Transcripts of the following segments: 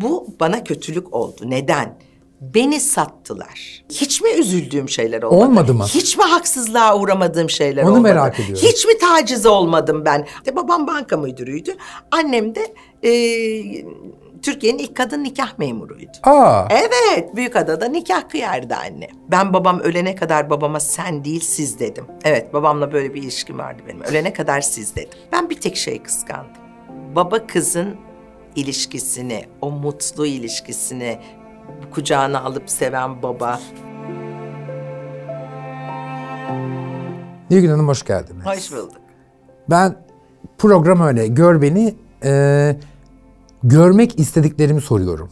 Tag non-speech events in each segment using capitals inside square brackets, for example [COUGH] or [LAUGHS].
Bu bana kötülük oldu. Neden? Beni sattılar. Hiç mi üzüldüğüm şeyler olmadı? Olmadı mı? Hiç mi haksızlığa uğramadığım şeyler Onu olmadı? merak ediyorum. Hiç mi tacize olmadım ben? İşte babam banka müdürüydü. Annem de e, Türkiye'nin ilk kadın nikah memuruydu. Aa. Evet, büyük Büyükada'da nikah kıyardı anne. Ben babam ölene kadar babama sen değil siz dedim. Evet, babamla böyle bir ilişkim vardı benim. Ölene kadar siz dedim. Ben bir tek şey kıskandım. Baba kızın ilişkisini, o mutlu ilişkisini kucağına alıp seven baba. Nilgün Hanım hoş geldiniz. Hoş bulduk. Ben program öyle, gör beni, e, görmek istediklerimi soruyorum.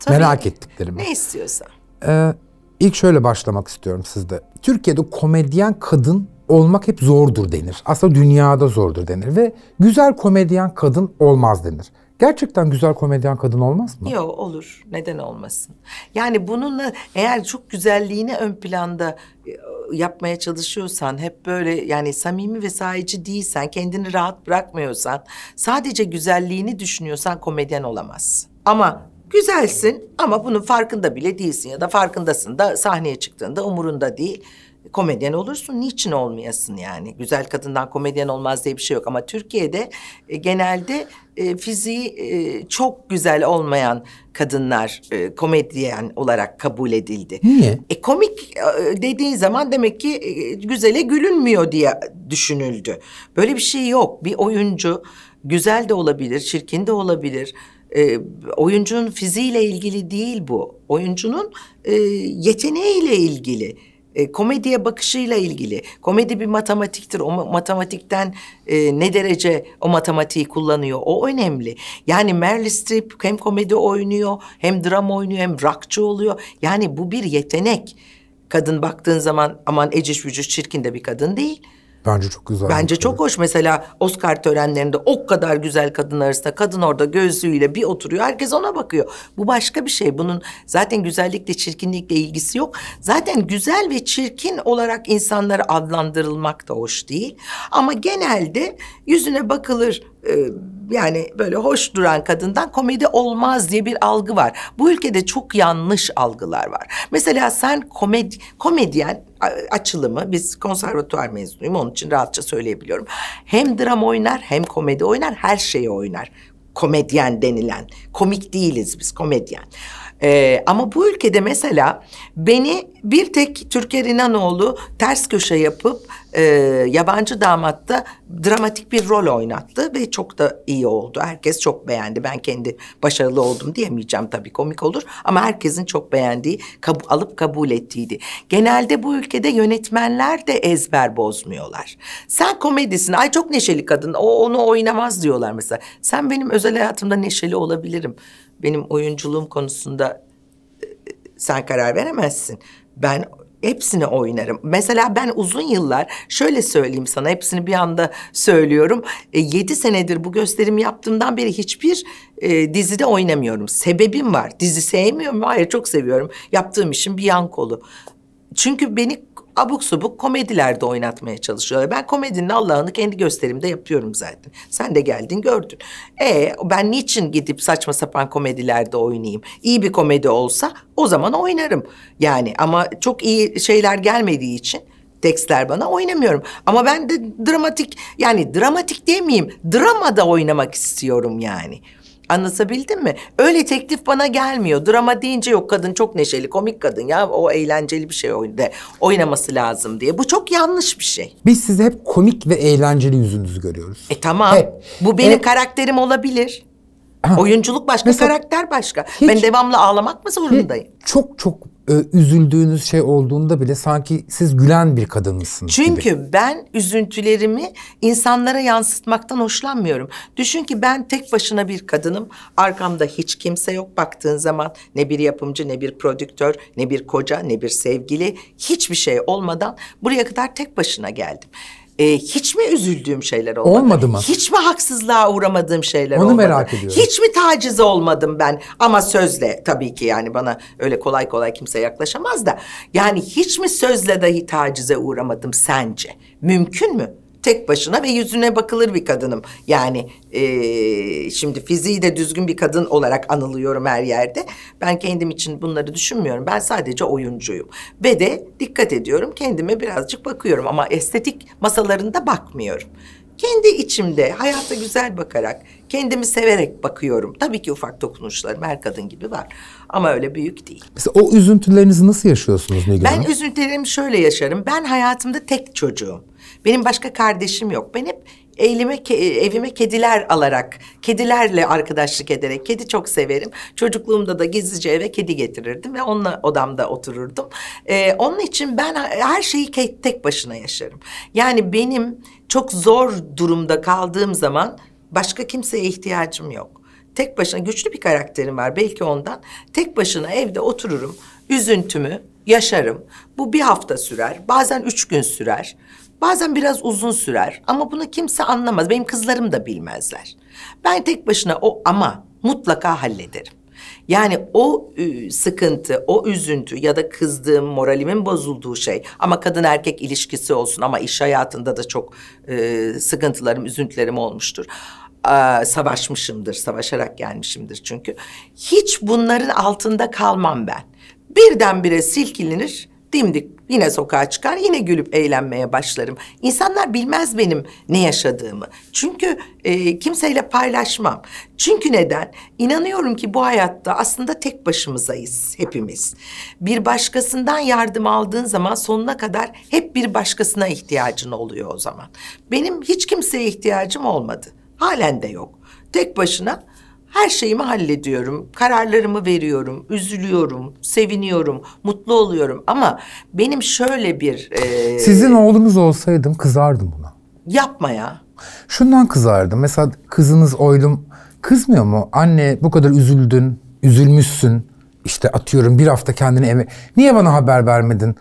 Tabii. Merak ettiklerimi. Ne istiyorsan. Ee, ilk şöyle başlamak istiyorum sizde. Türkiye'de komedyen kadın olmak hep zordur denir. Aslında dünyada zordur denir ve güzel komedyen kadın olmaz denir. Gerçekten güzel komedyen kadın olmaz mı? Yok olur. Neden olmasın? Yani bununla eğer çok güzelliğini ön planda e, yapmaya çalışıyorsan, hep böyle yani samimi ve sahici değilsen, kendini rahat bırakmıyorsan, sadece güzelliğini düşünüyorsan komedyen olamazsın. Ama güzelsin ama bunun farkında bile değilsin ya da farkındasın da sahneye çıktığında umurunda değil komedyen olursun. Niçin olmayasın yani? Güzel kadından komedyen olmaz diye bir şey yok. Ama Türkiye'de e, genelde e, fiziği e, çok güzel olmayan kadınlar e, komedyen olarak kabul edildi. Niye? E, komik e, dediğin zaman demek ki e, güzele gülünmüyor diye düşünüldü. Böyle bir şey yok. Bir oyuncu güzel de olabilir, çirkin de olabilir e, oyuncunun fiziğiyle ilgili değil bu. Oyuncunun e, yeteneğiyle ilgili e, komediye bakışıyla ilgili. Komedi bir matematiktir. O matematikten e, ne derece o matematiği kullanıyor o önemli. Yani Meryl Streep hem komedi oynuyor, hem drama oynuyor, hem rockçı oluyor. Yani bu bir yetenek. Kadın baktığın zaman aman eciş vücuş çirkin de bir kadın değil. Bence çok güzel. Bence çok hoş. Mesela Oscar törenlerinde o kadar güzel kadın arasında kadın orada gözlüğüyle bir oturuyor. Herkes ona bakıyor. Bu başka bir şey. Bunun zaten güzellikle çirkinlikle ilgisi yok. Zaten güzel ve çirkin olarak insanlara adlandırılmak da hoş değil. Ama genelde yüzüne bakılır e, yani böyle hoş duran kadından komedi olmaz diye bir algı var. Bu ülkede çok yanlış algılar var. Mesela sen komedi komedyen açılımı. Biz konservatuar mezunuyum onun için rahatça söyleyebiliyorum. Hem dram oynar hem komedi oynar her şeyi oynar. Komedyen denilen. Komik değiliz biz komedyen. Ee, ama bu ülkede mesela beni bir tek Türker İnanoğlu ters köşe yapıp e, yabancı damatta dramatik bir rol oynattı ve çok da iyi oldu. Herkes çok beğendi. Ben kendi başarılı oldum diyemeyeceğim tabii komik olur ama herkesin çok beğendiği, kab alıp kabul ettiğiydi. Genelde bu ülkede yönetmenler de ezber bozmuyorlar. Sen komedisin. Ay çok neşeli kadın. O onu oynamaz diyorlar mesela. Sen benim özel hayatımda neşeli olabilirim benim oyunculuğum konusunda e, e, sen karar veremezsin. Ben hepsini oynarım. Mesela ben uzun yıllar şöyle söyleyeyim sana hepsini bir anda söylüyorum. E, yedi senedir bu gösterim yaptığımdan beri hiçbir e, dizide oynamıyorum. Sebebim var. Dizi sevmiyorum. Hayır çok seviyorum. Yaptığım işin bir yan kolu. Çünkü beni abuk subuk komedilerde oynatmaya çalışıyorlar. Ben komedinin Allah'ını kendi gösterimde yapıyorum zaten. Sen de geldin gördün. E ben niçin gidip saçma sapan komedilerde oynayayım? İyi bir komedi olsa o zaman oynarım. Yani ama çok iyi şeyler gelmediği için tekstler bana oynamıyorum. Ama ben de dramatik yani dramatik demeyeyim dramada oynamak istiyorum yani. Anlatabildim mi? Öyle teklif bana gelmiyor. Drama deyince yok kadın çok neşeli, komik kadın ya. O eğlenceli bir şey oyunda oynaması lazım diye. Bu çok yanlış bir şey. Biz sizi hep komik ve eğlenceli yüzünüzü görüyoruz. E tamam. Hep. Bu benim Hep. karakterim olabilir. Ha. Oyunculuk başka, Mesela- karakter başka. Hiç- ben devamlı ağlamak mı zorundayım? Çok çok üzüldüğünüz şey olduğunda bile sanki siz gülen bir kadınmışsınız Çünkü gibi. ben üzüntülerimi insanlara yansıtmaktan hoşlanmıyorum. Düşün ki ben tek başına bir kadınım. Arkamda hiç kimse yok baktığın zaman ne bir yapımcı ne bir prodüktör ne bir koca ne bir sevgili hiçbir şey olmadan buraya kadar tek başına geldim e, hiç mi üzüldüğüm şeyler olmadı? Olmadı mı? Hiç mi haksızlığa uğramadığım şeyler Onu olmadı? Onu merak ediyorum. Hiç mi tacize olmadım ben? Ama sözle tabii ki yani bana öyle kolay kolay kimse yaklaşamaz da. Yani hiç mi sözle dahi tacize uğramadım sence? Mümkün mü? tek başına ve yüzüne bakılır bir kadınım. Yani e, şimdi fiziği de düzgün bir kadın olarak anılıyorum her yerde. Ben kendim için bunları düşünmüyorum. Ben sadece oyuncuyum. Ve de dikkat ediyorum kendime birazcık bakıyorum ama estetik masalarında bakmıyorum. Kendi içimde hayata güzel bakarak, kendimi severek bakıyorum. Tabii ki ufak dokunuşlarım her kadın gibi var ama öyle büyük değil. Mesela o üzüntülerinizi nasıl yaşıyorsunuz Nilgün Ben üzüntülerimi şöyle yaşarım. Ben hayatımda tek çocuğum. Benim başka kardeşim yok. Ben hep elime ke evime kediler alarak, kedilerle arkadaşlık ederek, kedi çok severim. Çocukluğumda da gizlice eve kedi getirirdim ve onunla odamda otururdum. Ee, onun için ben her şeyi tek başına yaşarım. Yani benim çok zor durumda kaldığım zaman başka kimseye ihtiyacım yok. Tek başına güçlü bir karakterim var belki ondan. Tek başına evde otururum. Üzüntümü yaşarım. Bu bir hafta sürer, bazen üç gün sürer. Bazen biraz uzun sürer ama bunu kimse anlamaz. Benim kızlarım da bilmezler. Ben tek başına o ama mutlaka hallederim. Yani o e, sıkıntı, o üzüntü ya da kızdığım, moralimin bozulduğu şey ama kadın erkek ilişkisi olsun ama iş hayatında da çok ıı, sıkıntılarım, üzüntülerim olmuştur. Aa, savaşmışımdır, savaşarak gelmişimdir çünkü. Hiç bunların altında kalmam ben. Birdenbire silkilinir, dimdik yine sokağa çıkar, yine gülüp eğlenmeye başlarım. İnsanlar bilmez benim ne yaşadığımı. Çünkü e, kimseyle paylaşmam. Çünkü neden? İnanıyorum ki bu hayatta aslında tek başımızayız hepimiz. Bir başkasından yardım aldığın zaman sonuna kadar hep bir başkasına ihtiyacın oluyor o zaman. Benim hiç kimseye ihtiyacım olmadı. Halen de yok. Tek başına her şeyimi hallediyorum. Kararlarımı veriyorum, üzülüyorum, seviniyorum, mutlu oluyorum ama benim şöyle bir e... Sizin oğlunuz olsaydım kızardım buna. Yapma ya. Şundan kızardım. Mesela kızınız oylum kızmıyor mu? Anne bu kadar üzüldün, üzülmüşsün. İşte atıyorum bir hafta kendini eve... Niye bana haber vermedin?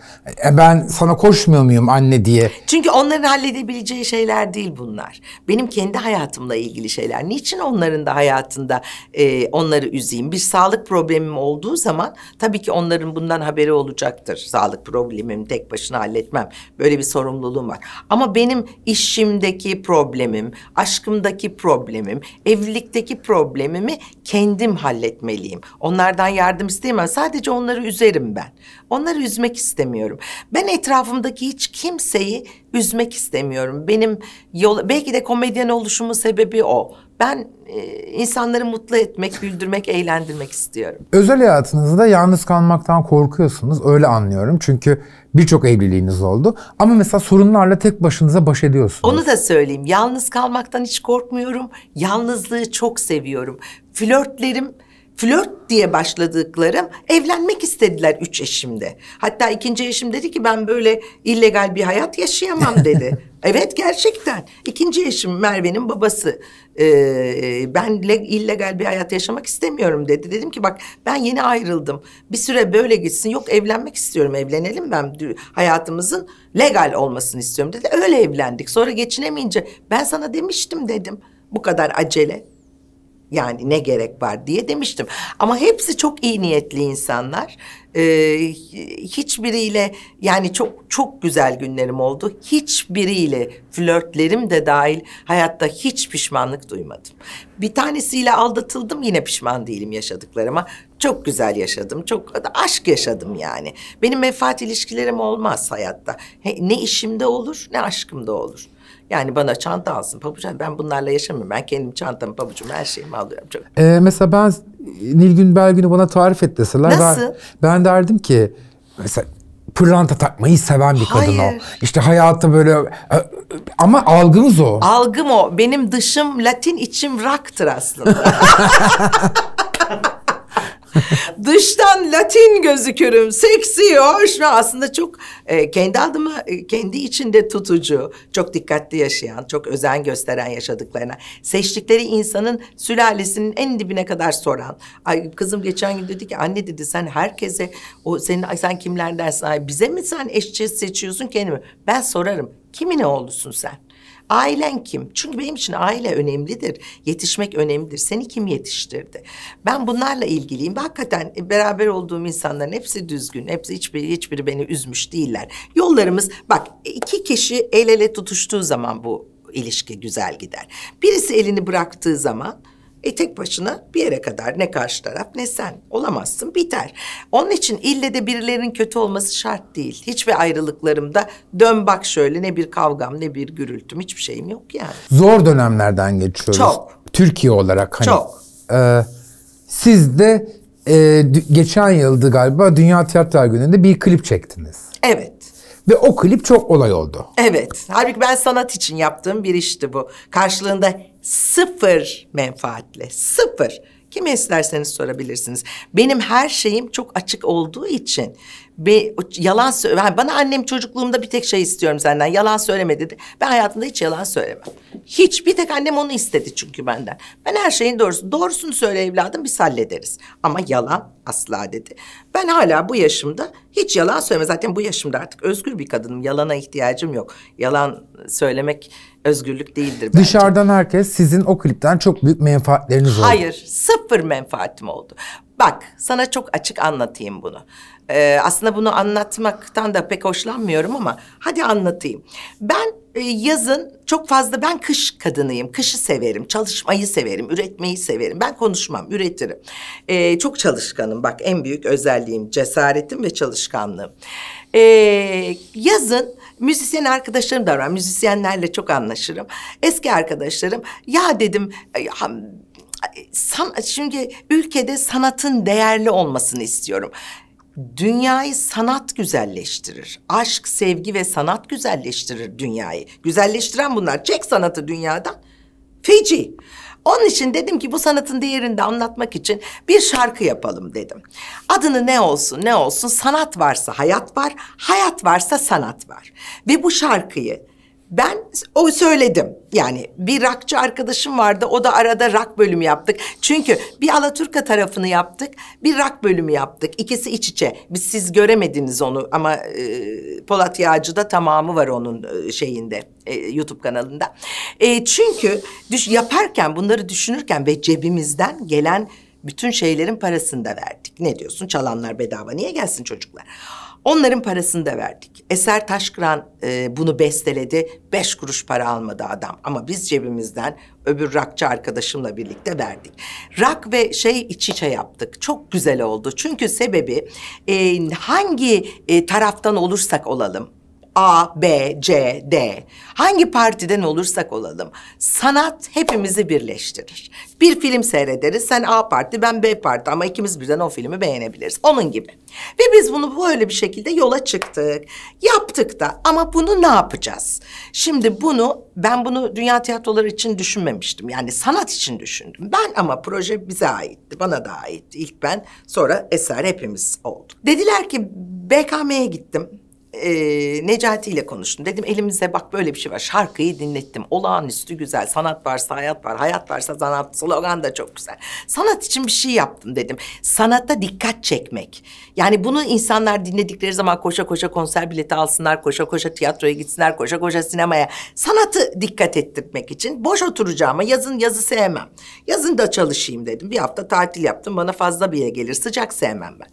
E ben sana koşmuyor muyum anne diye. Çünkü onların halledebileceği şeyler değil bunlar. Benim kendi hayatımla ilgili şeyler. Niçin onların da hayatında e, onları üzeyim? Bir sağlık problemim olduğu zaman tabii ki onların bundan haberi olacaktır. Sağlık problemimi tek başına halletmem. Böyle bir sorumluluğum var. Ama benim işimdeki problemim, aşkımdaki problemim, evlilikteki problemimi kendim halletmeliyim. Onlardan yardım istemem. Sadece onları üzerim ben. Onları üzmek istemiyorum. Ben etrafımdaki hiç kimseyi üzmek istemiyorum. Benim yol belki de komedyen oluşumun sebebi o. Ben e, insanları mutlu etmek, güldürmek, eğlendirmek istiyorum. Özel hayatınızda yalnız kalmaktan korkuyorsunuz. Öyle anlıyorum. Çünkü birçok evliliğiniz oldu. Ama mesela sorunlarla tek başınıza baş ediyorsunuz. Onu da söyleyeyim. Yalnız kalmaktan hiç korkmuyorum. Yalnızlığı çok seviyorum. Flörtlerim flört diye başladıklarım evlenmek istediler üç eşimde. Hatta ikinci eşim dedi ki ben böyle illegal bir hayat yaşayamam [LAUGHS] dedi. evet gerçekten. İkinci eşim Merve'nin babası. Ee, ben illegal bir hayat yaşamak istemiyorum dedi. Dedim ki bak ben yeni ayrıldım. Bir süre böyle gitsin. Yok evlenmek istiyorum evlenelim ben hayatımızın legal olmasını istiyorum dedi. Öyle evlendik. Sonra geçinemeyince ben sana demiştim dedim. Bu kadar acele. Yani ne gerek var diye demiştim. Ama hepsi çok iyi niyetli insanlar. Ee, hiçbiriyle yani çok çok güzel günlerim oldu. Hiçbiriyle flörtlerim de dahil hayatta hiç pişmanlık duymadım. Bir tanesiyle aldatıldım yine pişman değilim yaşadıklarıma. Çok güzel yaşadım. Çok aşk yaşadım yani. Benim menfaat ilişkilerim olmaz hayatta. ne işimde olur ne aşkımda olur. Yani bana çanta alsın, pabuç Ben bunlarla yaşamıyorum. Ben kendim çantamı, pabucumu, her şeyimi alıyorum. Çok. Ee, mesela ben Nilgün Belgün'ü bana tarif et deseler. Nasıl? Ben, ben derdim ki mesela pırlanta takmayı seven bir kadın Hayır. o. İşte hayatı böyle e, e, ama algımız o. Algım o. Benim dışım Latin, içim raktır aslında. [LAUGHS] [LAUGHS] Dıştan Latin gözükürüm, seksi, hoş ve aslında çok e, kendi adımı e, kendi içinde tutucu, çok dikkatli yaşayan, çok özen gösteren yaşadıklarına, seçtikleri insanın sülalesinin en dibine kadar soran. Ay kızım geçen gün dedi ki anne dedi sen herkese o senin ay sen kimlerdensin ay bize mi sen eşçi seçiyorsun kendimi? Ben sorarım. Kimin oğlusun sen? Ailen kim? Çünkü benim için aile önemlidir. Yetişmek önemlidir. Seni kim yetiştirdi? Ben bunlarla ilgiliyim. hakikaten e, beraber olduğum insanların hepsi düzgün. Hepsi hiçbiri, hiçbiri beni üzmüş değiller. Yollarımız bak e, iki kişi el ele tutuştuğu zaman bu ilişki güzel gider. Birisi elini bıraktığı zaman e tek başına bir yere kadar ne karşı taraf ne sen olamazsın biter. Onun için ille de birilerinin kötü olması şart değil. Hiçbir ayrılıklarımda dön bak şöyle ne bir kavgam ne bir gürültüm hiçbir şeyim yok yani. Zor dönemlerden geçiyoruz. Çok. Türkiye olarak hani. Çok. E, siz de e, geçen yıldı galiba Dünya Tiyatro Günü'nde bir klip çektiniz. Evet. Ve o klip çok olay oldu. Evet. Halbuki ben sanat için yaptığım bir işti bu. Karşılığında sıfır menfaatle, sıfır. Kime isterseniz sorabilirsiniz. Benim her şeyim çok açık olduğu için ve yalan söyle. Bana annem çocukluğumda bir tek şey istiyorum senden. Yalan söyleme dedi. Ben hayatımda hiç yalan söylemem. Hiç. Bir tek annem onu istedi çünkü benden. Ben her şeyin doğrusu. Doğrusunu söyle evladım biz hallederiz. Ama yalan asla dedi. Ben hala bu yaşımda hiç yalan söyleme. Zaten bu yaşımda artık özgür bir kadınım. Yalana ihtiyacım yok. Yalan söylemek özgürlük değildir bence. Dışarıdan herkes sizin o klipten çok büyük menfaatleriniz oldu. Hayır, sıfır menfaatim oldu. Bak sana çok açık anlatayım bunu. Ee, aslında bunu anlatmaktan da pek hoşlanmıyorum ama hadi anlatayım. Ben e, yazın çok fazla ben kış kadınıyım. Kışı severim, çalışmayı severim, üretmeyi severim. Ben konuşmam, üretirim. Ee, çok çalışkanım bak en büyük özelliğim cesaretim ve çalışkanlığım. Ee, yazın müzisyen arkadaşlarım da var. Müzisyenlerle çok anlaşırım. Eski arkadaşlarım ya dedim... E, san, şimdi ülkede sanatın değerli olmasını istiyorum. Dünyayı sanat güzelleştirir. Aşk, sevgi ve sanat güzelleştirir dünyayı. Güzelleştiren bunlar. Çek sanatı dünyadan. Fiji. Onun için dedim ki bu sanatın değerini de anlatmak için bir şarkı yapalım dedim. Adını ne olsun ne olsun sanat varsa hayat var, hayat varsa sanat var. Ve bu şarkıyı ben o söyledim. Yani bir rakçı arkadaşım vardı. O da arada rak bölümü yaptık. Çünkü bir Alaturka tarafını yaptık. Bir rak bölümü yaptık. İkisi iç içe. Biz siz göremediniz onu ama e, Polat da tamamı var onun e, şeyinde. E, YouTube kanalında. E, çünkü düş, yaparken bunları düşünürken ve cebimizden gelen bütün şeylerin parasını da verdik. Ne diyorsun? Çalanlar bedava. Niye gelsin çocuklar? Onların parasını da verdik. Eser Taşkıran e, bunu besteledi. Beş kuruş para almadı adam. Ama biz cebimizden öbür rakçı arkadaşımla birlikte verdik. Rak ve şey iç içe yaptık. Çok güzel oldu. Çünkü sebebi e, hangi e, taraftan olursak olalım. A, B, C, D. Hangi partiden olursak olalım sanat hepimizi birleştirir. Bir film seyrederiz. Sen A parti, ben B parti ama ikimiz birden o filmi beğenebiliriz. Onun gibi. Ve biz bunu böyle bir şekilde yola çıktık. Yaptık da ama bunu ne yapacağız? Şimdi bunu ben bunu dünya tiyatroları için düşünmemiştim. Yani sanat için düşündüm. Ben ama proje bize aitti. Bana da aitti. İlk ben sonra eser hepimiz oldu. Dediler ki BKM'ye gittim e, Necati ile konuştum. Dedim elimize bak böyle bir şey var. Şarkıyı dinlettim. Olağanüstü güzel. Sanat varsa hayat var. Hayat varsa sanat. Slogan da çok güzel. Sanat için bir şey yaptım dedim. Sanata dikkat çekmek. Yani bunu insanlar dinledikleri zaman koşa koşa konser bileti alsınlar. Koşa koşa tiyatroya gitsinler. Koşa koşa sinemaya. Sanatı dikkat ettirmek için boş oturacağıma yazın yazı sevmem. Yazın da çalışayım dedim. Bir hafta tatil yaptım. Bana fazla bir yere gelir. Sıcak sevmem ben.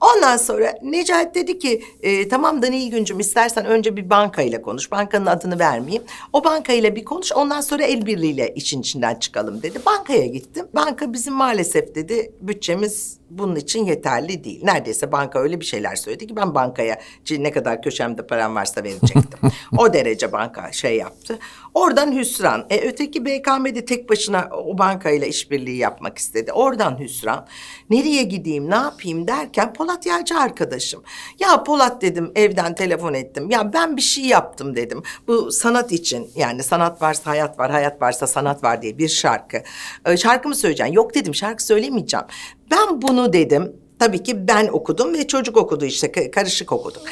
Ondan sonra Necati dedi ki e, tamam da Nilgüncüm istersen önce bir bankayla konuş. Bankanın adını vermeyeyim. O bankayla bir konuş ondan sonra el birliğiyle için içinden çıkalım dedi. Bankaya gittim. Banka bizim maalesef dedi bütçemiz bunun için yeterli değil. Neredeyse banka öyle bir şeyler söyledi ki ben bankaya ne kadar köşemde param varsa verecektim. [LAUGHS] o derece banka şey yaptı. Oradan hüsran. E, öteki BKM'de tek başına o bankayla işbirliği yapmak istedi. Oradan hüsran. Nereye gideyim, ne yapayım derken Polat Yelci arkadaşım. Ya Polat dedim evden telefon ettim. Ya ben bir şey yaptım dedim. Bu sanat için yani sanat varsa hayat var, hayat varsa sanat var diye bir şarkı. E, şarkımı söyleyeceğim. Yok dedim şarkı söylemeyeceğim. Ben bunu dedim. Tabii ki ben okudum ve çocuk okudu işte karışık okuduk.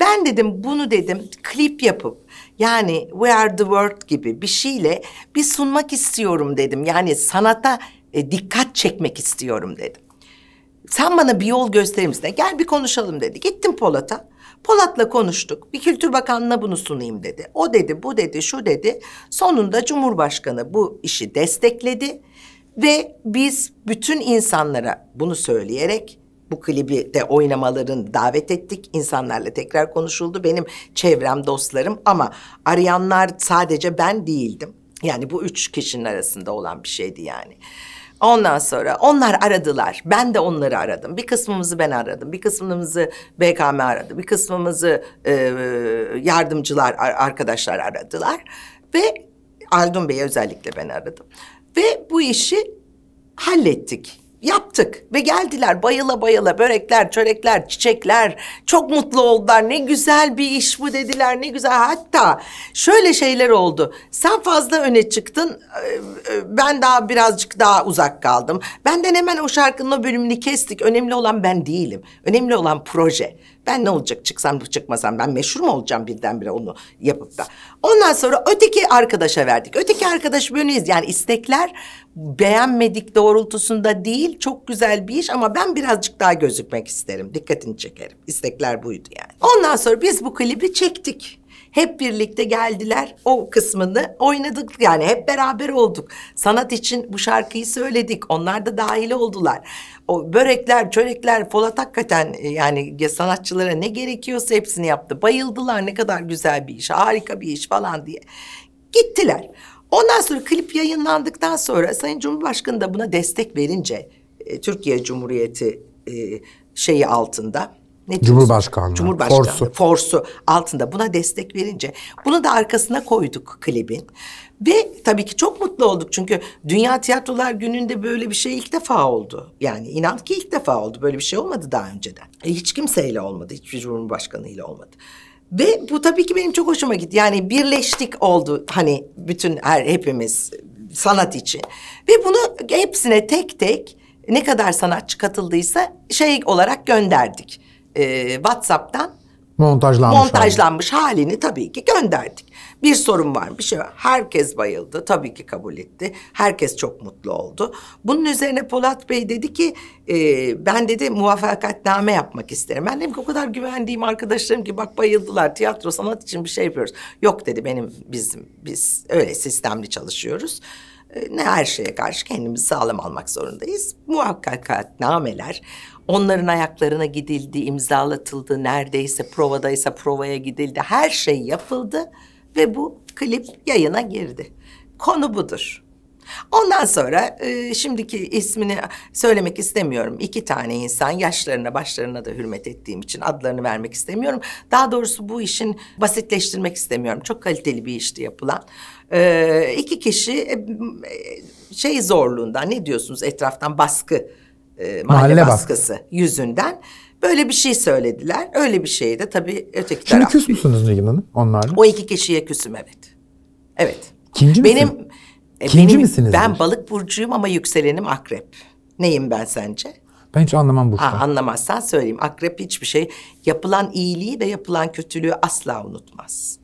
Ben dedim bunu dedim klip yapıp yani We Are The World gibi bir şeyle bir sunmak istiyorum dedim. Yani sanata e, dikkat çekmek istiyorum dedim. Sen bana bir yol gösterir misin? Gel bir konuşalım dedi. Gittim Polat'a. Polat'la konuştuk. Bir Kültür Bakanlığı'na bunu sunayım dedi. O dedi, bu dedi, şu dedi. Sonunda Cumhurbaşkanı bu işi destekledi ve biz bütün insanlara bunu söyleyerek bu klibi de oynamalarını davet ettik. İnsanlarla tekrar konuşuldu. Benim çevrem, dostlarım ama arayanlar sadece ben değildim. Yani bu üç kişinin arasında olan bir şeydi yani. Ondan sonra onlar aradılar. Ben de onları aradım. Bir kısmımızı ben aradım. Bir kısmımızı BKM aradı. Bir kısmımızı e, yardımcılar, arkadaşlar aradılar. Ve Aldun Bey'i özellikle ben aradım. Ve bu işi hallettik. Yaptık ve geldiler bayıla bayıla börekler, çörekler, çiçekler. Çok mutlu oldular. Ne güzel bir iş bu dediler. Ne güzel. Hatta şöyle şeyler oldu. Sen fazla öne çıktın. Ee, e, ben daha birazcık daha uzak kaldım. Benden hemen o şarkının o bölümünü kestik. Önemli olan ben değilim. Önemli olan proje. Ben ne olacak çıksam çıkmasam ben meşhur mu olacağım birdenbire onu yapıp da. Ondan sonra öteki arkadaşa verdik. Öteki arkadaş böyleyiz yani istekler beğenmedik doğrultusunda değil çok güzel bir iş ama ben birazcık daha gözükmek isterim. Dikkatini çekerim. İstekler buydu yani. Ondan sonra biz bu klibi çektik. Hep birlikte geldiler o kısmını oynadık yani hep beraber olduk. Sanat için bu şarkıyı söyledik. Onlar da dahil oldular. O börekler, çörekler Polat hakikaten e, yani sanatçılara ne gerekiyorsa hepsini yaptı. Bayıldılar ne kadar güzel bir iş, harika bir iş falan diye. Gittiler. Ondan sonra klip yayınlandıktan sonra Sayın Cumhurbaşkanı da buna destek verince e, Türkiye Cumhuriyeti e, şeyi altında ne Cumhurbaşkanlığı. Cumhurbaşkanlığı. Forsu. Forsu altında buna destek verince bunu da arkasına koyduk klibin. Ve tabii ki çok mutlu olduk çünkü Dünya Tiyatrolar Günü'nde böyle bir şey ilk defa oldu. Yani inan ki ilk defa oldu. Böyle bir şey olmadı daha önceden. E, hiç kimseyle olmadı. Hiçbir ile olmadı. Ve bu tabii ki benim çok hoşuma gitti. Yani birleştik oldu hani bütün her hepimiz sanat için. Ve bunu hepsine tek tek ne kadar sanatçı katıldıysa şey olarak gönderdik e, WhatsApp'tan montajlanmış, montajlanmış halini. halini tabii ki gönderdik. Bir sorun var, bir şey var. Herkes bayıldı, tabii ki kabul etti. Herkes çok mutlu oldu. Bunun üzerine Polat Bey dedi ki, e, ben dedi muvaffakatname yapmak isterim. Ben dedim ki o kadar güvendiğim arkadaşlarım ki bak bayıldılar, tiyatro sanat için bir şey yapıyoruz. Yok dedi benim, bizim, biz öyle sistemli çalışıyoruz. E, ne her şeye karşı kendimizi sağlam almak zorundayız. Muvaffakatnameler, Onların ayaklarına gidildi, imzalatıldı, neredeyse provadaysa provaya gidildi. Her şey yapıldı ve bu klip yayına girdi. Konu budur. Ondan sonra e, şimdiki ismini söylemek istemiyorum. İki tane insan yaşlarına başlarına da hürmet ettiğim için adlarını vermek istemiyorum. Daha doğrusu bu işin basitleştirmek istemiyorum. Çok kaliteli bir işti yapılan. E, iki kişi e, şey zorluğunda. ne diyorsunuz etraftan baskı e, mahalle, mahalle baskısı bak. yüzünden böyle bir şey söylediler. Öyle bir şey de tabii öteki Şimdi taraf. Şimdi küs müsünüz Nilgün Hanım onlarla? O iki kişiye küsüm evet. Evet. Kinci benim, misin? E, Kinci misiniz? Ben balık burcuyum ama yükselenim akrep. Neyim ben sence? Ben hiç anlamam burçtan. Ha, anlamazsan söyleyeyim. Akrep hiçbir şey yapılan iyiliği ve yapılan kötülüğü asla unutmaz.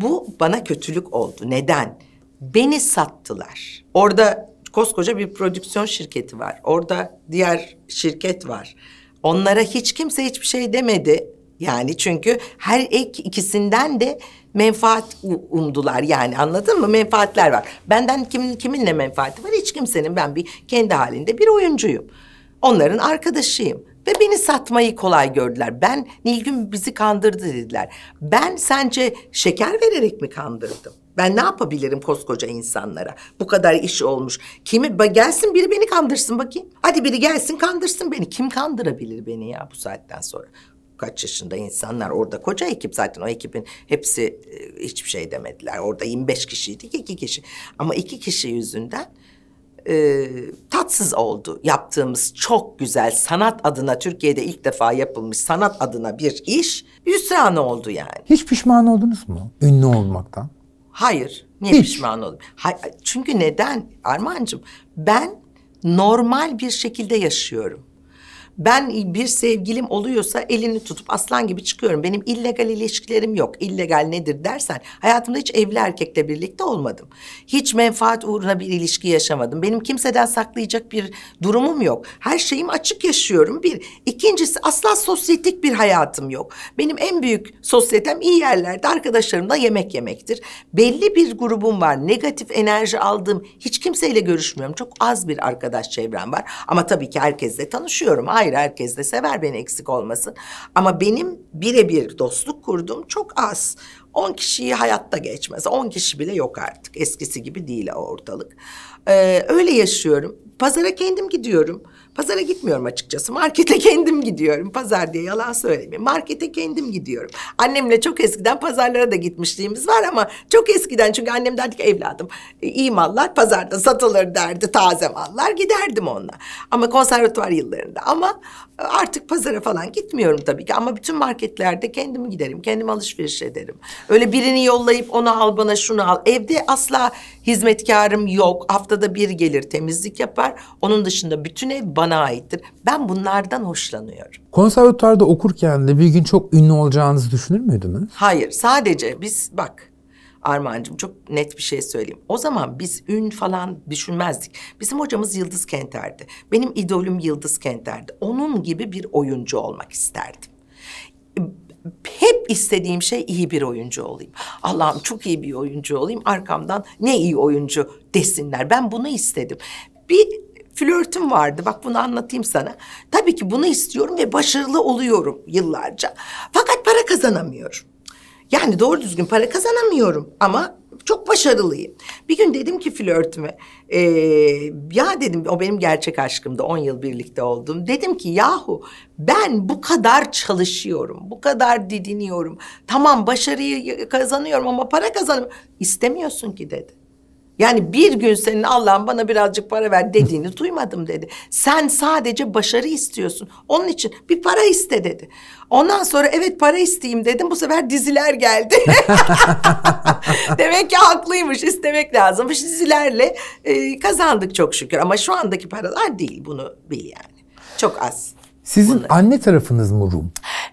Bu bana kötülük oldu. Neden? Beni sattılar. Orada koskoca bir prodüksiyon şirketi var. Orada diğer şirket var. Onlara hiç kimse hiçbir şey demedi. Yani çünkü her ek ikisinden de menfaat umdular yani anladın mı? Menfaatler var. Benden kimin, kiminle menfaati var? Hiç kimsenin. Ben bir kendi halinde bir oyuncuyum. Onların arkadaşıyım. Ve beni satmayı kolay gördüler. Ben Nilgün bizi kandırdı dediler. Ben sence şeker vererek mi kandırdım? Ben ne yapabilirim koskoca insanlara? Bu kadar iş olmuş. Kimi gelsin biri beni kandırsın bakayım. Hadi biri gelsin kandırsın beni. Kim kandırabilir beni ya bu saatten sonra? kaç yaşında insanlar orada koca ekip zaten o ekibin hepsi e, hiçbir şey demediler. Orada 25 kişiydik iki kişi ama iki kişi yüzünden e, tatsız oldu. Yaptığımız çok güzel sanat adına Türkiye'de ilk defa yapılmış sanat adına bir iş hüsran oldu yani. Hiç pişman oldunuz mu ünlü olmaktan? Hayır. Niye Hiç. pişman oldum? Ha, çünkü neden Armancığım? Ben normal bir şekilde yaşıyorum ben bir sevgilim oluyorsa elini tutup aslan gibi çıkıyorum. Benim illegal ilişkilerim yok. İllegal nedir dersen hayatımda hiç evli erkekle birlikte olmadım. Hiç menfaat uğruna bir ilişki yaşamadım. Benim kimseden saklayacak bir durumum yok. Her şeyim açık yaşıyorum bir. İkincisi asla sosyetik bir hayatım yok. Benim en büyük sosyetem iyi yerlerde arkadaşlarımla yemek yemektir. Belli bir grubum var. Negatif enerji aldığım hiç kimseyle görüşmüyorum. Çok az bir arkadaş çevrem var. Ama tabii ki herkesle tanışıyorum. Hayır. Hayır herkes de sever beni eksik olmasın. Ama benim birebir dostluk kurduğum çok az. On kişiyi hayatta geçmez. On kişi bile yok artık. Eskisi gibi değil ortalık. Ee, öyle yaşıyorum. Pazara kendim gidiyorum. Pazara gitmiyorum açıkçası. Markete [LAUGHS] kendim gidiyorum. Pazar diye yalan söylemeyeyim. Markete kendim gidiyorum. Annemle çok eskiden pazarlara da gitmişliğimiz var ama çok eskiden çünkü annem derdi ki evladım e, iyi mallar pazarda satılır derdi taze mallar giderdim onunla. Ama konservatuvar yıllarında ama e, artık pazara falan gitmiyorum tabii ki ama bütün marketlerde kendim giderim. Kendim alışveriş ederim. Öyle birini yollayıp onu al bana şunu al. Evde asla hizmetkarım yok. Haftada bir gelir temizlik yapar. Onun dışında bütün ev bana bana aittir. Ben bunlardan hoşlanıyorum. Konservatuvarda okurken de bir gün çok ünlü olacağınızı düşünür müydünüz? Hayır. Sadece biz bak Armancığım çok net bir şey söyleyeyim. O zaman biz ün falan düşünmezdik. Bizim hocamız Yıldız Kenter'di. Benim idolüm Yıldız Kenter'di. Onun gibi bir oyuncu olmak isterdim hep istediğim şey iyi bir oyuncu olayım. Allah'ım çok iyi bir oyuncu olayım. Arkamdan ne iyi oyuncu desinler. Ben bunu istedim. Bir flörtüm vardı. Bak bunu anlatayım sana. Tabii ki bunu istiyorum ve başarılı oluyorum yıllarca. Fakat para kazanamıyorum. Yani doğru düzgün para kazanamıyorum ama çok başarılıyım. Bir gün dedim ki flörtüme, ee, ya dedim o benim gerçek aşkımdı, on yıl birlikte oldum. Dedim ki yahu ben bu kadar çalışıyorum, bu kadar didiniyorum. Tamam başarıyı kazanıyorum ama para kazanamıyorum. İstemiyorsun ki dedi. Yani bir gün senin Allah'ım bana birazcık para ver dediğini duymadım dedi. Sen sadece başarı istiyorsun. Onun için bir para iste dedi. Ondan sonra evet para isteyeyim dedim. Bu sefer diziler geldi. [LAUGHS] Demek ki haklıymış istemek lazım. lazımmış. Dizilerle e, kazandık çok şükür. Ama şu andaki paralar değil bunu bil yani. Çok az. Sizin Bunları. anne tarafınız mı Rum?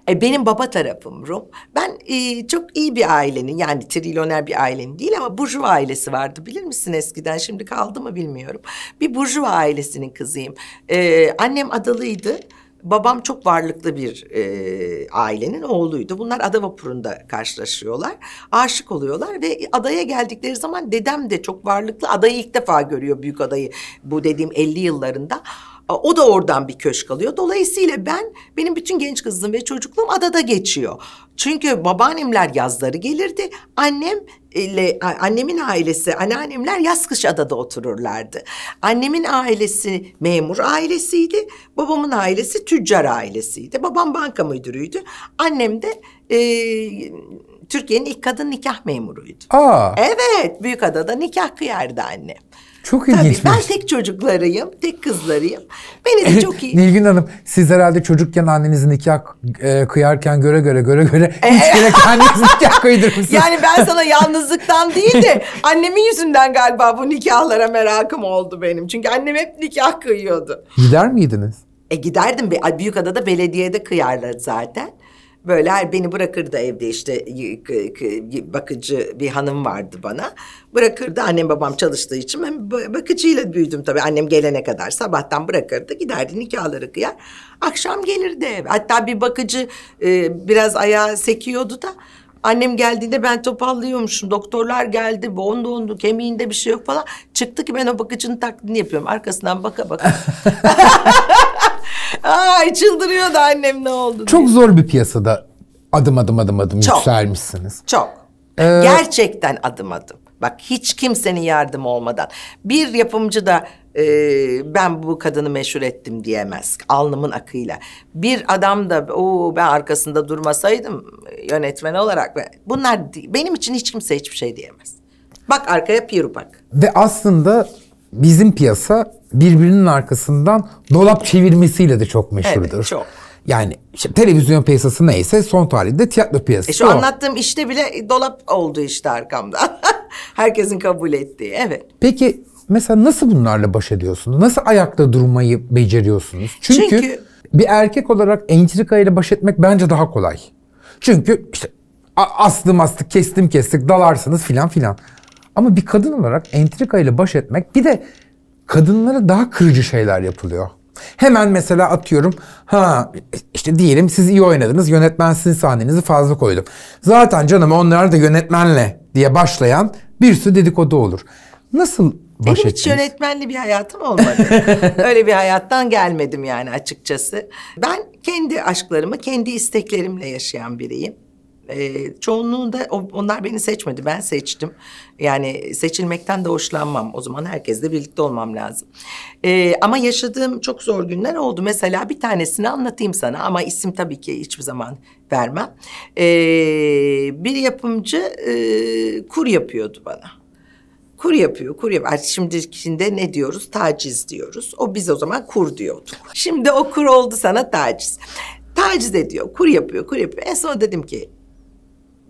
E, benim baba tarafım Rum. Ben e, çok iyi bir ailenin yani trilyoner bir ailenin değil ama burjuva ailesi vardı bilir misin eskiden şimdi kaldı mı bilmiyorum. Bir burjuva ailesinin kızıyım. E, annem adalıydı. Babam çok varlıklı bir e, ailenin oğluydu. Bunlar ada vapurunda karşılaşıyorlar. Aşık oluyorlar ve adaya geldikleri zaman dedem de çok varlıklı. Adayı ilk defa görüyor büyük adayı bu dediğim 50 yıllarında. O da oradan bir köşk alıyor. Dolayısıyla ben, benim bütün genç kızım ve çocukluğum adada geçiyor. Çünkü babaannemler yazları gelirdi. Annem ile annemin ailesi, anneannemler yaz kış adada otururlardı. Annemin ailesi memur ailesiydi. Babamın ailesi tüccar ailesiydi. Babam banka müdürüydü. Annem de e, Türkiye'nin ilk kadın nikah memuruydu. Aa. Evet, büyük adada nikah kıyardı annem. Çok ilginç. Tabii ben tek çocuklarıyım, tek kızlarıyım. Beni de eh, çok iyi. Nilgün Hanım siz herhalde çocukken annenizin nikah e, kıyarken göre göre göre göre hiç [LAUGHS] kere kendiniz nikah kıydırmışsınız. Yani ben sana yalnızlıktan değil de annemin yüzünden galiba bu nikahlara merakım oldu benim. Çünkü annem hep nikah kıyıyordu. Gider miydiniz? E giderdim. Büyükada'da belediyede kıyarlar zaten. Böyle her beni bırakırdı evde işte bakıcı bir hanım vardı bana. Bırakırdı annem babam çalıştığı için ben bakıcıyla büyüdüm tabii. Annem gelene kadar sabahtan bırakırdı giderdi nikahları kıyar. Akşam gelirdi eve. Hatta bir bakıcı e, biraz ayağı sekiyordu da Annem geldiğinde ben topallıyormuşum. Doktorlar geldi, bondu ondu, kemiğinde bir şey yok falan. Çıktı ki ben o bakıcının taklidini yapıyorum. Arkasından baka baka. [LAUGHS] Ay çıldırıyordu annem ne oldu diye. Çok zor bir piyasada adım adım adım adım çok, yükselmişsiniz. Çok. Ee, Gerçekten adım adım. Bak hiç kimsenin yardım olmadan. Bir yapımcı da e, ben bu kadını meşhur ettim diyemez. Alnımın akıyla. Bir adam da o ben arkasında durmasaydım e, yönetmen olarak. Bunlar benim için hiç kimse hiçbir şey diyemez. Bak arkaya piru bak. Ve aslında bizim piyasa birbirinin arkasından dolap çevirmesiyle de çok meşhurdur. Evet, çok. Yani işte televizyon piyasası neyse son tarihte tiyatro piyasası. E şu o. anlattığım işte bile dolap oldu işte arkamda. [LAUGHS] Herkesin kabul ettiği evet. Peki mesela nasıl bunlarla baş ediyorsunuz? Nasıl ayakta durmayı beceriyorsunuz? Çünkü, Çünkü... bir erkek olarak entrika ile baş etmek bence daha kolay. Çünkü işte astım astık kestim kestik dalarsınız filan filan. Ama bir kadın olarak entrika ile baş etmek bir de kadınlara daha kırıcı şeyler yapılıyor. Hemen mesela atıyorum ha işte diyelim siz iyi oynadınız yönetmen sizin sahnenizi fazla koydum. Zaten canım onlar da yönetmenle diye başlayan bir sürü dedikodu olur. Nasıl baş Benim hiç yönetmenli bir hayatım olmadı. [LAUGHS] Öyle bir hayattan gelmedim yani açıkçası. Ben kendi aşklarımı kendi isteklerimle yaşayan biriyim. E, çoğunluğu da onlar beni seçmedi, ben seçtim. Yani seçilmekten de hoşlanmam. O zaman herkesle birlikte olmam lazım. E, ama yaşadığım çok zor günler oldu. Mesela bir tanesini anlatayım sana ama isim tabii ki hiçbir zaman vermem. E, bir yapımcı e, kur yapıyordu bana. Kur yapıyor, kur yapıyor. şimdi içinde ne diyoruz? Taciz diyoruz. O biz o zaman kur diyorduk. Şimdi o kur oldu sana taciz. Taciz ediyor, kur yapıyor, kur yapıyor. En son dedim ki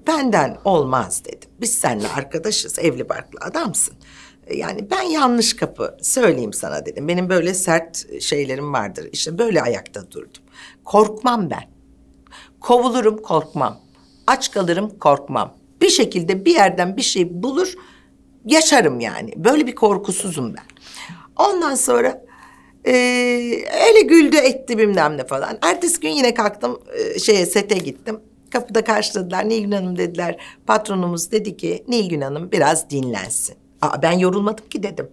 Benden olmaz dedim. Biz seninle arkadaşız, evli barklı adamsın. E, yani ben yanlış kapı söyleyeyim sana dedim. Benim böyle sert şeylerim vardır. İşte böyle ayakta durdum. Korkmam ben. Kovulurum korkmam. Aç kalırım korkmam. Bir şekilde bir yerden bir şey bulur yaşarım yani. Böyle bir korkusuzum ben. Ondan sonra e, öyle güldü etti bilmem ne falan. Ertesi gün yine kalktım e, şeye sete gittim. Kapıda karşıladılar. Nilgün Hanım dediler. Patronumuz dedi ki Nilgün Hanım biraz dinlensin. Aa, ben yorulmadım ki dedim.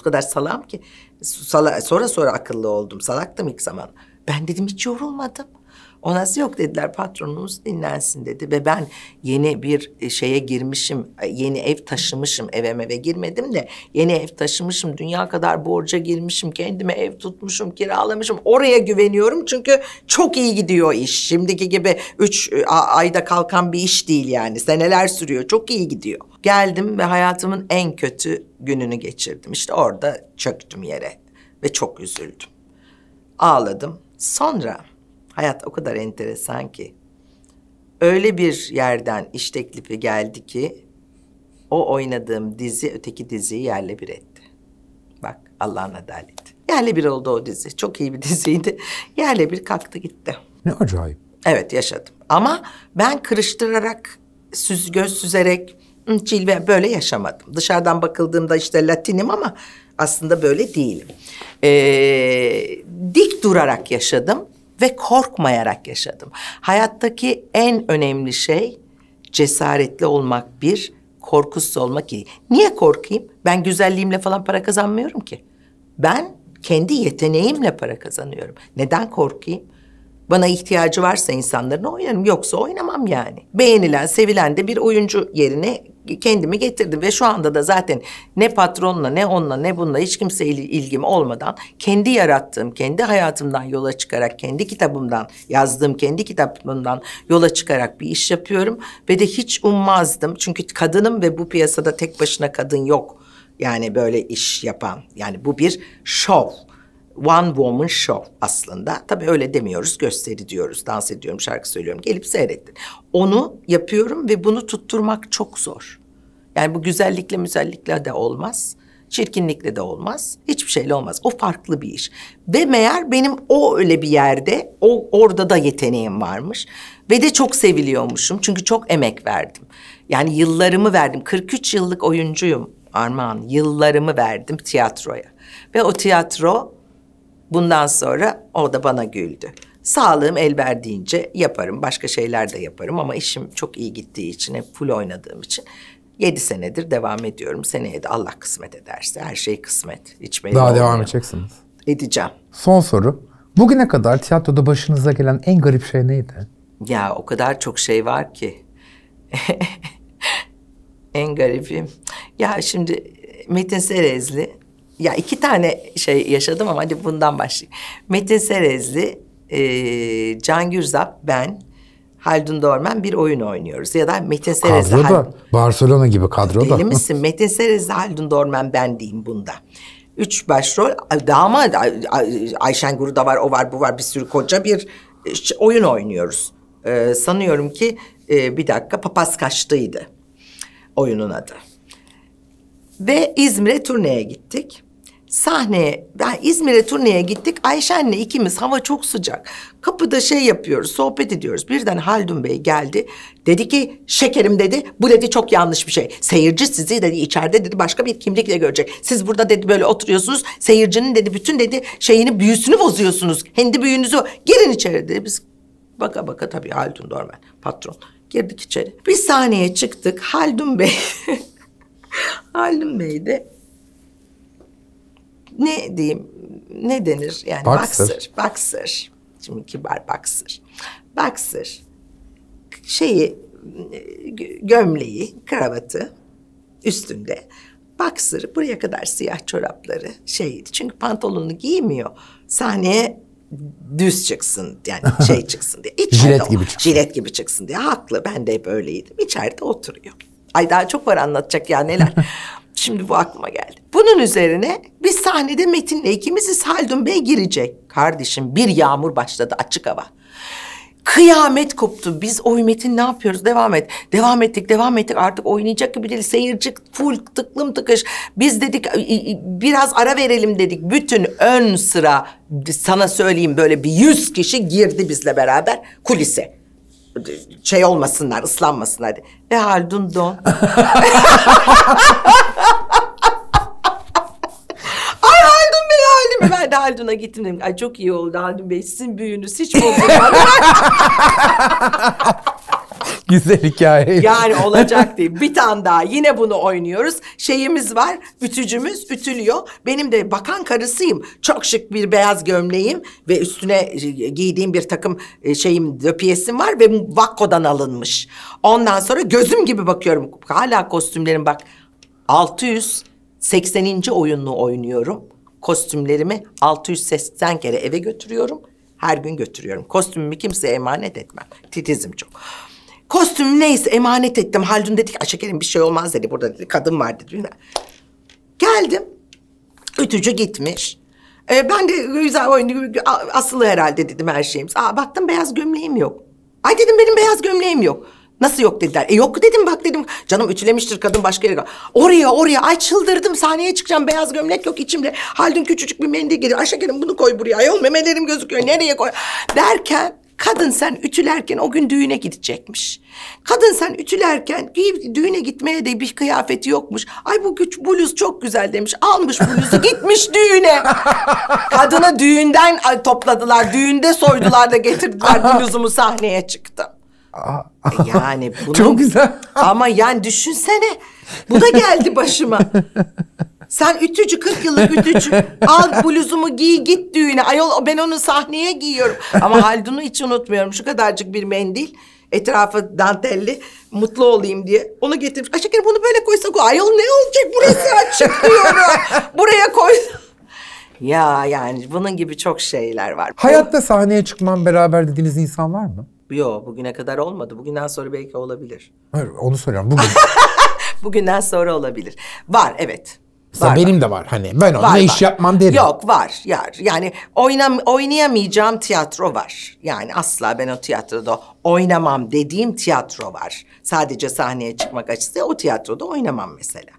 O kadar salam ki. Sala, sonra sonra akıllı oldum. Salaktım ilk zaman. Ben dedim hiç yorulmadım. Onası yok dediler patronumuz dinlensin dedi ve ben yeni bir e, şeye girmişim e, yeni ev taşımışım evime eve girmedim de yeni ev taşımışım dünya kadar borca girmişim kendime ev tutmuşum kiralamışım oraya güveniyorum çünkü çok iyi gidiyor iş şimdiki gibi üç e, ayda kalkan bir iş değil yani seneler sürüyor çok iyi gidiyor. Geldim ve hayatımın en kötü gününü geçirdim işte orada çöktüm yere ve çok üzüldüm ağladım sonra Hayat o kadar enteresan ki. Öyle bir yerden iş teklifi geldi ki o oynadığım dizi öteki diziyi yerle bir etti. Bak Allah'ın adaleti. Yerle bir oldu o dizi. Çok iyi bir [LAUGHS] diziydi. Yerle bir kalktı gitti. Ne acayip. Evet yaşadım. Ama ben kırıştırarak, süz, göz süzerek, cilve böyle yaşamadım. Dışarıdan bakıldığımda işte Latinim ama aslında böyle değilim. Ee, dik durarak yaşadım ve korkmayarak yaşadım. Hayattaki en önemli şey cesaretli olmak bir, korkusuz olmak iyi. Niye korkayım? Ben güzelliğimle falan para kazanmıyorum ki. Ben kendi yeteneğimle para kazanıyorum. Neden korkayım? Bana ihtiyacı varsa insanların oynarım. Yoksa oynamam yani. Beğenilen, sevilen de bir oyuncu yerine kendimi getirdim ve şu anda da zaten ne patronla ne onunla ne bununla hiç kimseyle ilgim olmadan kendi yarattığım, kendi hayatımdan yola çıkarak, kendi kitabımdan yazdığım kendi kitabımdan yola çıkarak bir iş yapıyorum ve de hiç ummazdım. Çünkü kadınım ve bu piyasada tek başına kadın yok. Yani böyle iş yapan. Yani bu bir şov one woman show aslında. Tabii öyle demiyoruz, gösteri diyoruz, dans ediyorum, şarkı söylüyorum, gelip seyrettin. Onu yapıyorum ve bunu tutturmak çok zor. Yani bu güzellikle müzellikle de olmaz, çirkinlikle de olmaz, hiçbir şeyle olmaz. O farklı bir iş. Ve meğer benim o öyle bir yerde, o orada da yeteneğim varmış. Ve de çok seviliyormuşum çünkü çok emek verdim. Yani yıllarımı verdim, 43 yıllık oyuncuyum Armağan, yıllarımı verdim tiyatroya. Ve o tiyatro Bundan sonra o da bana güldü. Sağlığım el verdiğince yaparım. Başka şeyler de yaparım ama işim çok iyi gittiği için, hep full oynadığım için... ...yedi senedir devam ediyorum. Seneye de Allah kısmet ederse her şey kısmet. Hiç Daha olmuyor. devam edeceksiniz. Edeceğim. Son soru. Bugüne kadar tiyatroda başınıza gelen en garip şey neydi? Ya o kadar çok şey var ki. [LAUGHS] en garibim. Ya şimdi Metin Serezli ya iki tane şey yaşadım ama hadi bundan başlayayım. Metin Serezli, e, Can Gürzap, ben, Haldun Dorman bir oyun oynuyoruz. Ya da Metin Serezli... Kadro da, Barcelona gibi kadro Deli da. Deli misin? Metin Serezli, Haldun Dorman ben diyeyim bunda. Üç başrol, damat Ay, Ayşen Guru da var, o var, bu var, bir sürü koca bir e, oyun oynuyoruz. Ee, sanıyorum ki e, bir dakika papaz kaçtıydı oyunun adı. Ve İzmir'e turneye gittik sahneye, yani İzmir'e turneye gittik. Ayşen'le ikimiz hava çok sıcak. Kapıda şey yapıyoruz, sohbet ediyoruz. Birden Haldun Bey geldi. Dedi ki şekerim dedi, bu dedi çok yanlış bir şey. Seyirci sizi dedi içeride dedi başka bir kimlikle görecek. Siz burada dedi böyle oturuyorsunuz. Seyircinin dedi bütün dedi şeyini büyüsünü bozuyorsunuz. Kendi büyünüzü girin içeri dedi. Biz baka baka tabii Haldun Dorman patron. Girdik içeri. Bir sahneye çıktık. Haldun Bey. [LAUGHS] Haldun Bey de ne diyeyim ne denir yani boxer boxer, boxer. şimdi kibar boxer boxer şeyi gömleği kravatı üstünde boxer buraya kadar siyah çorapları şeydi. çünkü pantolonunu giymiyor sahneye düz çıksın yani [LAUGHS] şey çıksın diye. İçeride jilet gibi çıksın. Jilet gibi çıksın diye. Haklı ben de hep öyleydim. İçeride oturuyor. Ay daha çok var anlatacak ya neler. [LAUGHS] Şimdi bu aklıma geldi. Bunun üzerine biz sahnede Metin'le ikimiziz Haldun Bey girecek. Kardeşim bir yağmur başladı açık hava. Kıyamet koptu. Biz oy metin ne yapıyoruz? Devam et. Devam ettik, devam ettik. Artık oynayacak gibi değil. Seyirci full tıklım tıkış. Biz dedik biraz ara verelim dedik. Bütün ön sıra sana söyleyeyim böyle bir yüz kişi girdi bizle beraber kulise şey olmasınlar, ıslanmasınlar diye. Ve Haldun don. [LAUGHS] hadi Haldun'a gittim dedim. Ay çok iyi oldu Haldun Bey sizin büyüğünüz hiç bozulmadı. [LAUGHS] Güzel hikaye. Yani olacak değil. Bir tane daha yine bunu oynuyoruz. Şeyimiz var, ütücümüz ütülüyor. Benim de bakan karısıyım. Çok şık bir beyaz gömleğim ve üstüne e, giydiğim bir takım e, şeyim, döpiyesim var ve Vakko'dan alınmış. Ondan sonra gözüm gibi bakıyorum. Hala kostümlerim bak. 680. oyununu oynuyorum kostümlerimi 680 kere eve götürüyorum. Her gün götürüyorum. Kostümümü kimseye emanet etmem. Titizim çok. Kostüm neyse emanet ettim. Haldun dedi ki şekerim bir şey olmaz dedi. Burada dedi kadın var dedi. Geldim. Ütücü gitmiş. Ee, ben de güzel oyunu asılı herhalde dedim her şeyimiz. Aa baktım beyaz gömleğim yok. Ay dedim benim beyaz gömleğim yok. Nasıl yok dediler. E yok dedim bak dedim. Canım ütülemiştir kadın başka yere. Oraya oraya ay çıldırdım sahneye çıkacağım beyaz gömlek yok içimde. Haldun küçücük bir mendil geliyor. Ay şekerim bunu koy buraya. Ayol memelerim gözüküyor nereye koy. Derken kadın sen ütülerken o gün düğüne gidecekmiş. Kadın sen ütülerken düğüne gitmeye de bir kıyafeti yokmuş. Ay bu güç bluz çok güzel demiş. Almış bluzu [LAUGHS] gitmiş düğüne. Kadını düğünden topladılar. Düğünde soydular da getirdiler [LAUGHS] bluzumu sahneye çıktı. Yani bunu... [LAUGHS] Çok güzel. Ama yani düşünsene. Bu da geldi başıma. Sen ütücü 40 yıllık ütücü al bluzumu giy git düğüne. Ayol ben onu sahneye giyiyorum. Ama Haldun'u hiç unutmuyorum. Şu kadarcık bir mendil etrafı dantelli mutlu olayım diye onu getirmiş. Ay şekerim bunu böyle koysak o ayol ne olacak burası açık diyorum. Buraya koy. Ya yani bunun gibi çok şeyler var. Hayatta sahneye çıkman beraber dediğiniz insan var mı? Yok bugüne kadar olmadı. Bugünden sonra belki olabilir. Hayır onu soruyorum bugün. [LAUGHS] Bugünden sonra olabilir. Var evet. var, benim var. de var hani ben onunla var, iş var. yapmam derim. Yok var yar. Yani oynam oynayamayacağım tiyatro var. Yani asla ben o tiyatroda oynamam dediğim tiyatro var. Sadece sahneye çıkmak açısı o tiyatroda oynamam mesela.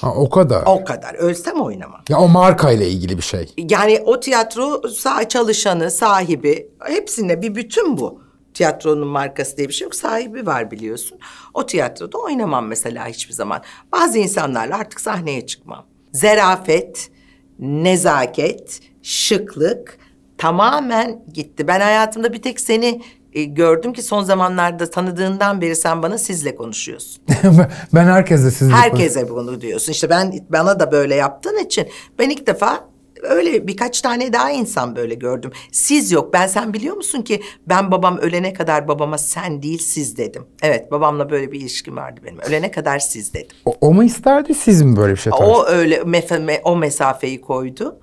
Ha, o kadar. O kadar. Ölsem oynamam. Ya o markayla ilgili bir şey. Yani o tiyatro sağ çalışanı, sahibi hepsinde bir bütün bu tiyatronun markası diye bir şey yok. Sahibi var biliyorsun. O tiyatroda oynamam mesela hiçbir zaman. Bazı insanlarla artık sahneye çıkmam. Zerafet, nezaket, şıklık tamamen gitti. Ben hayatımda bir tek seni e, gördüm ki son zamanlarda tanıdığından beri sen bana sizle konuşuyorsun. [LAUGHS] ben herkese sizle Herkese bunu diyorsun. İşte ben bana da böyle yaptığın için ben ilk defa Öyle birkaç tane daha insan böyle gördüm. Siz yok. Ben sen biliyor musun ki ben babam ölene kadar babama sen değil siz dedim. Evet babamla böyle bir ilişkim vardı benim. Ölene kadar siz dedim. O, o mu isterdi siz mi böyle bir şey tarz? O öyle mefe, o mesafeyi koydu.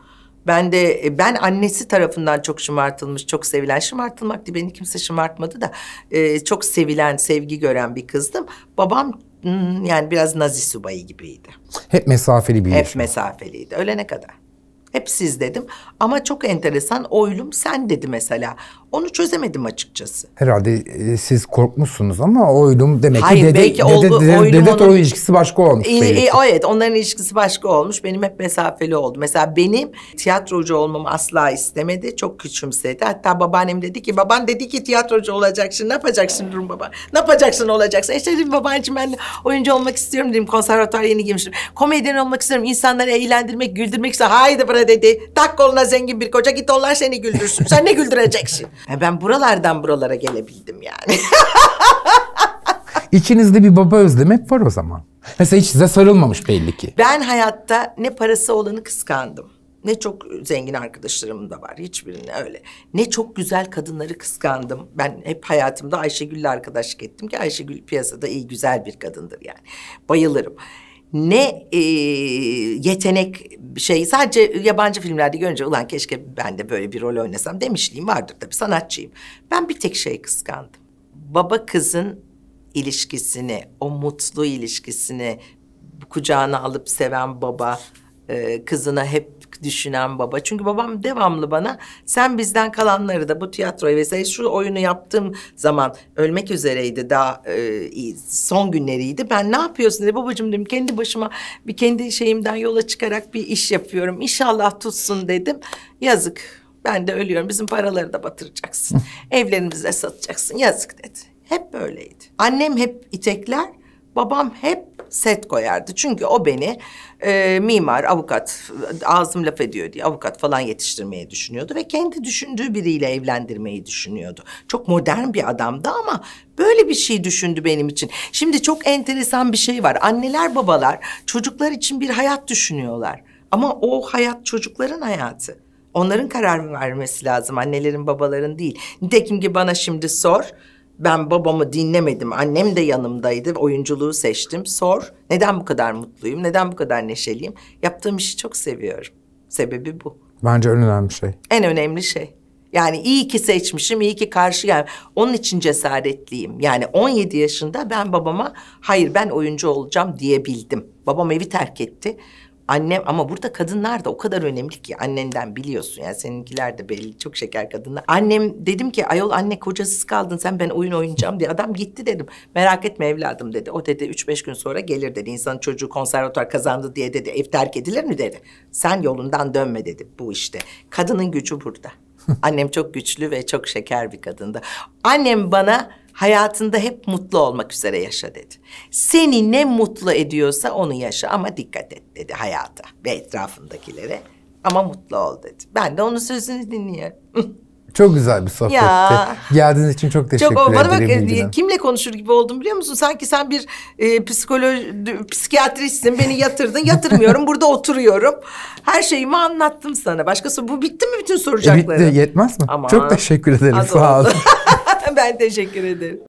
Ben de e, ben annesi tarafından çok şımartılmış, çok sevilen şımartılmak diye beni kimse şımartmadı da e, çok sevilen, sevgi gören bir kızdım. Babam hmm, yani biraz Nazi subayı gibiydi. Hep mesafeli bir Hep yaşam. mesafeliydi ölene kadar. Hep siz dedim ama çok enteresan oylum sen dedi mesela. Onu çözemedim açıkçası. Herhalde e, siz korkmuşsunuz ama oylum demek Hayır, ki dede, belki dede, oldu, dede, oylum dede torun ilişkisi başka olmuş. E, e, evet onların ilişkisi başka olmuş. Benim hep mesafeli oldu. Mesela benim tiyatrocu olmamı asla istemedi. Çok küçümsedi. Hatta babaannem dedi ki baban dedi ki tiyatrocu olacaksın. Ne yapacaksın durum baba? Ne yapacaksın olacaksın? E işte dedim babaanneciğim ben oyuncu olmak istiyorum dedim. Konservatuar yeni girmiştim. Komedyen olmak istiyorum. İnsanları eğlendirmek, güldürmek istiyorum. Haydi bırak bana dedi. Tak koluna zengin bir koca git onlar seni güldürsün. Sen ne güldüreceksin? Ha, [LAUGHS] ben buralardan buralara gelebildim yani. [LAUGHS] İçinizde bir baba özlemi hep var o zaman. Mesela hiç size sarılmamış belli ki. Ben hayatta ne parası olanı kıskandım. Ne çok zengin arkadaşlarım da var hiçbirine öyle. Ne çok güzel kadınları kıskandım. Ben hep hayatımda Ayşegül'le arkadaşlık ettim ki Ayşegül piyasada iyi güzel bir kadındır yani. Bayılırım ne e, yetenek şey sadece yabancı filmlerde görünce ulan keşke ben de böyle bir rol oynasam demişliğim vardır tabii sanatçıyım. Ben bir tek şey kıskandım. Baba kızın ilişkisini, o mutlu ilişkisini kucağına alıp seven baba e, kızına hep düşünen baba. Çünkü babam devamlı bana sen bizden kalanları da bu tiyatroyu vesaire şu oyunu yaptığım zaman ölmek üzereydi daha e, son günleriydi. Ben ne yapıyorsun dedi babacığım dedim kendi başıma bir kendi şeyimden yola çıkarak bir iş yapıyorum. İnşallah tutsun dedim. Yazık ben de ölüyorum bizim paraları da batıracaksın. Evlerimizi de satacaksın yazık dedi. Hep böyleydi. Annem hep itekler babam hep set koyardı. Çünkü o beni e, mimar, avukat, ağzım laf ediyor diye avukat falan yetiştirmeyi düşünüyordu. Ve kendi düşündüğü biriyle evlendirmeyi düşünüyordu. Çok modern bir adamdı ama böyle bir şey düşündü benim için. Şimdi çok enteresan bir şey var. Anneler, babalar çocuklar için bir hayat düşünüyorlar. Ama o hayat çocukların hayatı. Onların karar vermesi lazım, annelerin, babaların değil. Nitekim ki bana şimdi sor, ben babamı dinlemedim. Annem de yanımdaydı. Oyunculuğu seçtim. Sor. Neden bu kadar mutluyum? Neden bu kadar neşeliyim? Yaptığım işi çok seviyorum. Sebebi bu. Bence en önemli şey. En önemli şey. Yani iyi ki seçmişim, iyi ki karşı gel. Onun için cesaretliyim. Yani 17 yaşında ben babama hayır ben oyuncu olacağım diyebildim. Babam evi terk etti. Annem ama burada kadınlar da o kadar önemli ki annenden biliyorsun. Yani seninkiler de belli çok şeker kadınlar. Annem dedim ki ayol anne kocasız kaldın sen ben oyun oynayacağım diye. Adam gitti dedim. Merak etme evladım dedi. O dedi üç beş gün sonra gelir dedi. İnsanın çocuğu konservatuar kazandı diye dedi. Ev terk edilir mi dedi. Sen yolundan dönme dedi bu işte. Kadının gücü burada. [LAUGHS] Annem çok güçlü ve çok şeker bir kadındı. Annem bana hayatında hep mutlu olmak üzere yaşa dedi. Seni ne mutlu ediyorsa onu yaşa ama dikkat et dedi hayata ve etrafındakilere. Ama mutlu ol dedi. Ben de onun sözünü dinliyorum. [LAUGHS] Çok güzel bir sohbetti. Ya. Geldiğiniz için çok teşekkür çok, bana ederim. Bak, e, kimle konuşur gibi oldum biliyor musun? Sanki sen bir e, psikolog, psikiyatristsin. Beni yatırdın. Yatırmıyorum. [LAUGHS] burada oturuyorum. Her şeyimi anlattım sana. Başkası bu bitti mi bütün soracakları? E bitti. Yetmez mi? Aman. Çok teşekkür ederim. Sağ olun. [LAUGHS] ben teşekkür ederim.